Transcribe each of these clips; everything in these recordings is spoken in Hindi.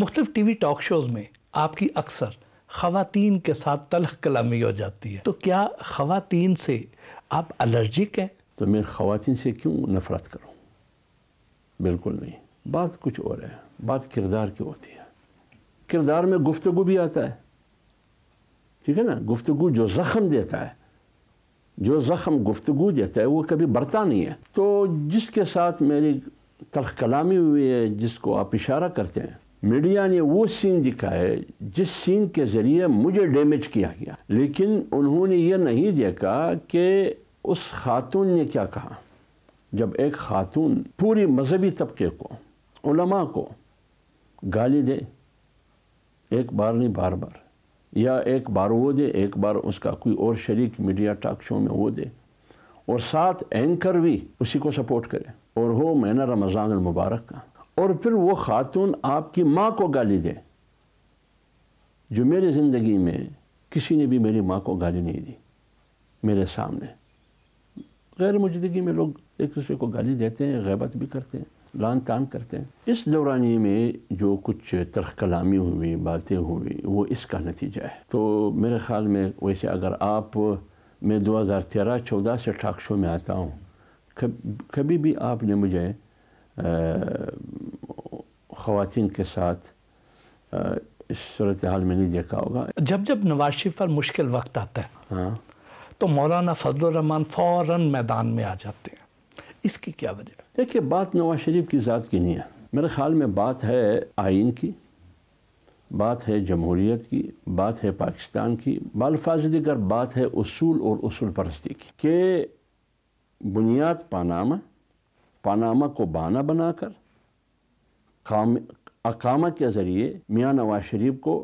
मुख्तफ टी वी टॉक शोज़ में आपकी अक्सर ख़वातीन के साथ तलख कलामी हो जाती है तो क्या ख़वातीन से आप अलर्जिक हैं तो मैं ख़वातीन से क्यों नफ़रत करूँ बिल्कुल नहीं बात कुछ और है बात किरदार की होती है किरदार में गुफ्तगु भी आता है ठीक है ना गुफ्तगु जो ज़ख़म देता है जो ज़ख़म गुफ्तगु देता है वो कभी बढ़ता नहीं है तो जिसके साथ मेरी तलख कलामी हुई है जिसको आप इशारा करते हैं मीडिया ने वो सीन दिखाए जिस सीन के ज़रिए मुझे डैमेज किया गया लेकिन उन्होंने ये नहीं देखा कि उस खातून ने क्या कहा जब एक खातून पूरी मजहबी तबके को उलमा को गाली दे एक बार नहीं बार बार या एक बार वो दे एक बार उसका कोई और शरीक मीडिया टॉक शो में वो दे और साथ एंकर भी उसी को सपोर्ट करे और हो महीना रमज़ान मुबारक का और फिर वो ख़ातून आपकी माँ को गाली दे जो मेरे ज़िंदगी में किसी ने भी मेरी माँ को गाली नहीं दी मेरे सामने गैर मौजूदगी में लोग एक दूसरे को गाली देते हैं गैबत भी करते हैं लान तान करते हैं इस दौरानी में जो कुछ तरख कलामी हुई बातें हुई वो इसका नतीजा है तो मेरे ख़्याल में वैसे अगर आप मैं 2013-14 से ठाक शो में आता हूँ कभी भी आपने मुझे खातन के साथ इस सूरत हाल में नहीं देखा होगा जब जब नवाज शरीफ पर मुश्किल वक्त आता है हाँ? तो मौलाना फजलरहमान फ़ौर मैदान में आ जाते हैं इसकी क्या वजह देखिए बात नवाज शरीफ की ज़ात की नहीं है मेरे ख्याल में बात है आइन की बात है जमहूरीत की बात है पाकिस्तान की बालफाज दिगर बात है उसूल और उसूल परस्ती की के बुनियाद पानामा पानामा को बहाना बनाकर अकामा के ज़रिए मियाँ नवाज शरीफ को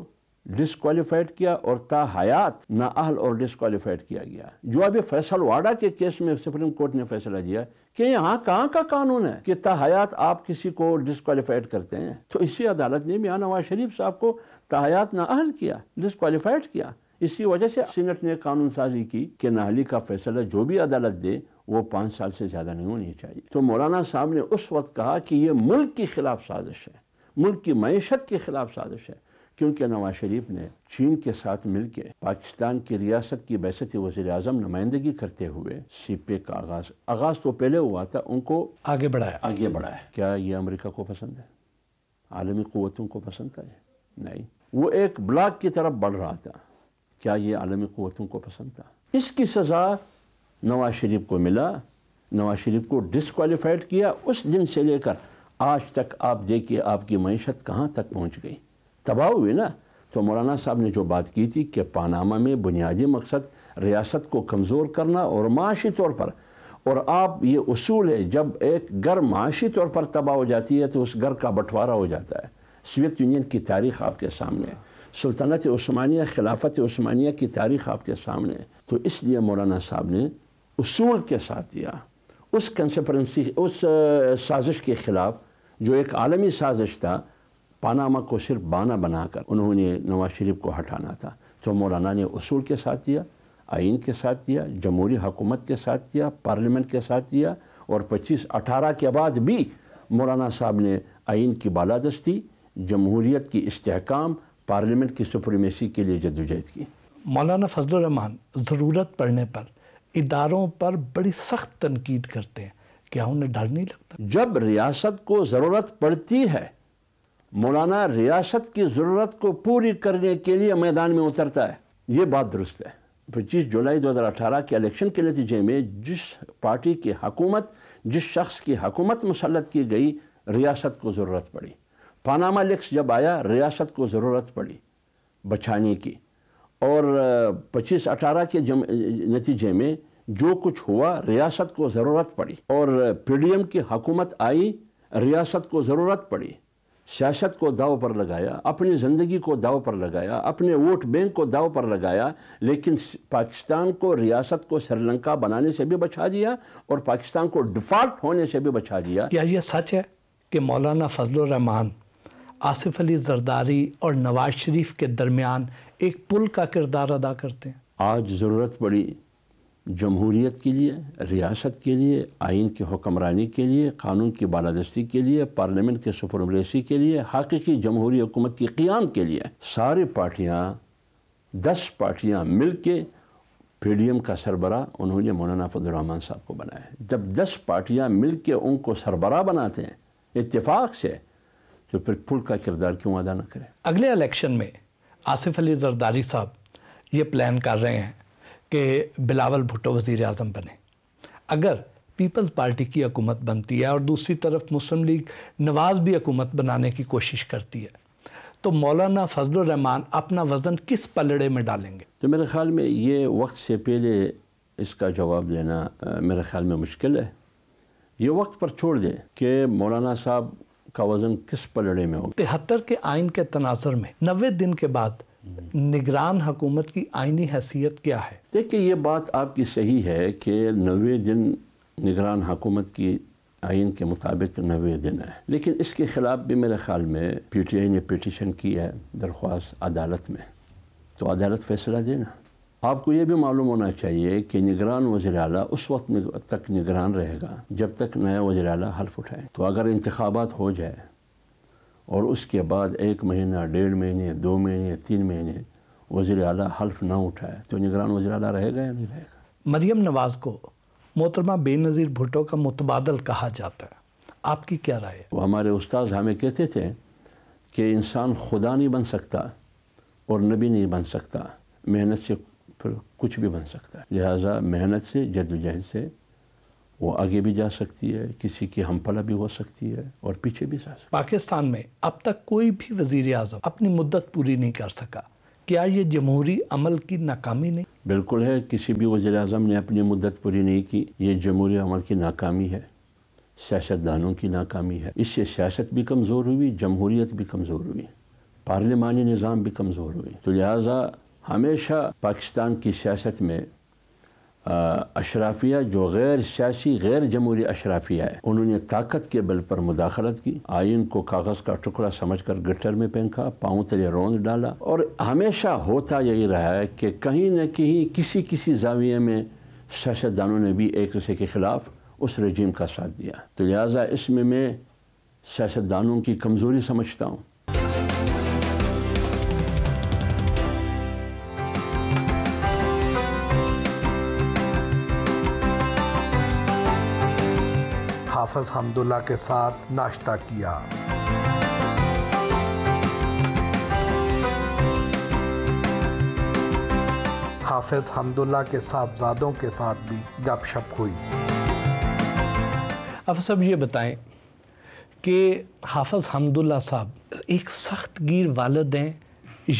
डिसक्वालीफाइड किया और ता हयात नाअल और डिसक्वालीफाइड किया गया जो अभी फैसल वाडा के केस में सुप्रीम कोर्ट ने फैसला दिया कि यहाँ कहाँ का कानून है कि हयात आप किसी को डिसक्वालीफाइड करते हैं तो इसी अदालत ने मियाँ नवाज शरीफ साहब को ताहयात नाअहल किया डिसक्वालीफाइड किया इसी वजह से सीनेट ने कानून साजी की कि नाहली का फैसला जो भी अदालत दे वो पाँच साल से ज़्यादा नहीं होनी चाहिए तो मौलाना साहब ने उस वक्त कहा कि ये मुल्क के खिलाफ साजिश है मुल्क की मीशत के खिलाफ साजिश है क्योंकि नवाज शरीफ ने चीन के साथ मिलकर पाकिस्तान की रियासत की बैसत वजीर अजम नुमाइंदगी करते हुए सी का आगाज आगाज तो पहले हुआ था उनको आगे बढ़ाया आगे बढ़ाया क्या ये अमरीका को पसंद है आलमी क़वतों को पसंद था नहीं वो एक ब्लाक की तरफ बढ़ रहा था क्या ये आलमी क़वतों को पसंद था इसकी सज़ा नवाज शरीफ को मिला नवाज शरीफ को डिसक्वालीफाइड किया उस दिन से लेकर आज तक आप देखिए आपकी मीशत कहाँ तक पहुँच गई तबाह हुई ना तो मौलाना साहब ने जो बात की थी कि पानामा में बुनियादी मकसद रियासत को कमज़ोर करना और माशी तौर पर और आप ये असूल है जब एक घर माशी तौर पर तबाह हो जाती है तो उस घर का बंटवारा हो जाता है सोवियत यूनियन की तारीख आपके सामने है सुल्तनत स्मानिया खिलाफत स्मानिया की तारीख आपके सामने है तो इसलिए मौलाना साहब ने उसूल के साथ दिया उस कंसपरेंसी उस साजिश के ख़िलाफ़ जो एक आलमी साजिश था पानामा को सिर्फ बाना बनाकर उन्होंने नवाज शरीफ को हटाना था तो मौलाना ने उसूल के साथ दिया आइन के साथ दिया जमहूरी हुकूमत के साथ दिया पार्लियामेंट के साथ दिया और पच्चीस अठारह के बाद भी मौलाना साहब ने आइन की बालादस्ती जमहूरीत की इसकाम पार्लियामेंट की सुप्रीमेसी के लिए जदोजहद की मौलाना फजल ज़रूरत पड़ने पर इदारों पर बड़ी सख्त तनकीद करते हैं क्या हाँ, उन्हें डर नहीं लगता जब रियासत को ज़रूरत पड़ती है मौलाना रियासत की ज़रूरत को पूरी करने के लिए मैदान में उतरता है ये बात दुरुस्त है पच्चीस जुलाई 2018 के इलेक्शन के नतीजे में जिस पार्टी की हकूमत जिस शख्स की हकूमत मुसलत की गई रियासत को ज़रूरत पड़ी पानामा लिक्स जब आया रियासत को ज़रूरत पड़ी बचाने की और 25-18 के जम, नतीजे में जो कुछ हुआ रियासत को ज़रूरत पड़ी और पीडीएम की हकूमत आई रियासत को ज़रूरत पड़ी सियासत को दाव पर लगाया अपनी ज़िंदगी को दाव पर लगाया अपने वोट बैंक को दाव पर लगाया लेकिन पाकिस्तान को रियासत को श्रीलंका बनाने से भी बचा दिया और पाकिस्तान को डिफ़ॉल्ट होने से भी बचा दिया क्या यह सच है कि मौलाना फजल रहमान आसिफ अली जरदारी और नवाज शरीफ के दरमियान एक पुल का किरदार अदा करते हैं आज ज़रूरत पड़ी जमहूरीत के लिए रियासत के लिए आइन की हुक्मरानी के लिए कानून की बालादस्ती के लिए पार्लियामेंट के सुप्रमरेसी के लिए हकीकी जमहूरी हुकूमत के क़्याम के लिए सारी पार्टियाँ दस पार्टियाँ मिल के पी डी एम का सरबरा उन्होंने मौलाना फजलरहमान साहब को बनाया है जब दस पार्टियाँ मिल के उनको सरबरा बनाते हैं इतफाक़ से तो फिर पुल का किरदार क्यों अदा न करें अगले इलेक्शन में आसिफ अली जरदारी साहब ये प्लान कर रहे हैं कि बिलावल भुट्टो वज़ी अजम बने अगर पीपल्स पार्टी की हकूमत बनती है और दूसरी तरफ मुस्लिम लीग नवाज़ भी हकूमत बनाने की कोशिश करती है तो मौलाना फजलरहमान अपना वज़न किस पलड़े में डालेंगे तो मेरे ख़्याल में ये वक्त से पहले इसका जवाब देना मेरे ख्याल में मुश्किल है ये वक्त पर छोड़ दें कि मौलाना साहब का वजन किस पलड़े में होगा तिहत्तर के आइन के तनाजर में नबे दिन के बाद निगरान हुकूमत की आइनी हैसियत क्या है देखिए ये बात आपकी सही है कि नबे दिन निगरान हुकूमत की आइन के मुताबिक नबे दिन है लेकिन इसके ख़िलाफ़ भी मेरे ख्याल में पी टी आई ने पिटिशन की है दरख्वास्त अदालत में तो अदालत फैसला देना आपको ये भी मालूम होना चाहिए कि निगरान वजर अला उस वक्त तक निगरान रहेगा जब तक नया वजर अला हल्फ उठाए तो अगर इंतबात हो जाए और उसके बाद एक महीना डेढ़ महीने दो महीने तीन महीने वजर अला हल्फ ना उठाए तो निगरान वजर अला रहेगा या नहीं रहेगा मरियम नवाज़ को मोहतरमा बेनज़ीर भुटो का मुतबादल कहा जाता है आपकी क्या राय वो हमारे उस्ताद हमें कहते थे कि इंसान खुदा नहीं बन सकता और नबी नहीं बन सकता मेहनत से फिर कुछ भी बन सकता है लिहाजा मेहनत से जद्दोजहद से वो आगे भी जा सकती है किसी की हमपला भी हो सकती है और पीछे भी जा सकती है पाकिस्तान में अब तक कोई भी वजीर अजम अपनी मुद्दत पूरी नहीं कर सका क्या ये जमहूरी अमल की नाकामी नहीं बिल्कुल है किसी भी वजी अजम ने अपनी मुद्दत पूरी नहीं की ये जमहूरी अमल की नाकामी है सियासतदानों की नाकामी है इससे सियासत भी कमज़ोर हुई जमहूरीत भी कमज़ोर हुई पार्लिमानी निज़ाम भी कमज़ोर हुई तो लिहाजा हमेशा पाकिस्तान की सियासत में अशराफिया जो गैर सियासी गैर जमहूरी अशराफिया है उन्होंने ताकत के बल पर मुदाखलत की आइन को कागज़ का टुकड़ा समझ कर गटर में फेंका पाँव तले रोंद डाला और हमेशा होता यही रहा है कि कहीं न कहीं किसी किसी जाविये में सियासतदानों ने भी एक दूसरे के ख़िलाफ़ उस रजीम का साथ दिया तो लिहाजा इसमें मैं सियासतदानों की कमज़ोरी समझता हूँ हाफज हमदुल्ला के साथ नाश्ता किया हाफिज हमदुल्ला के साहबजादों के साथ भी गपशप हुई अब सब ये बताएं कि हाफज हमदुल्ला साहब एक सख्त गिर वालद हैं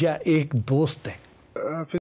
या एक दोस्त हैं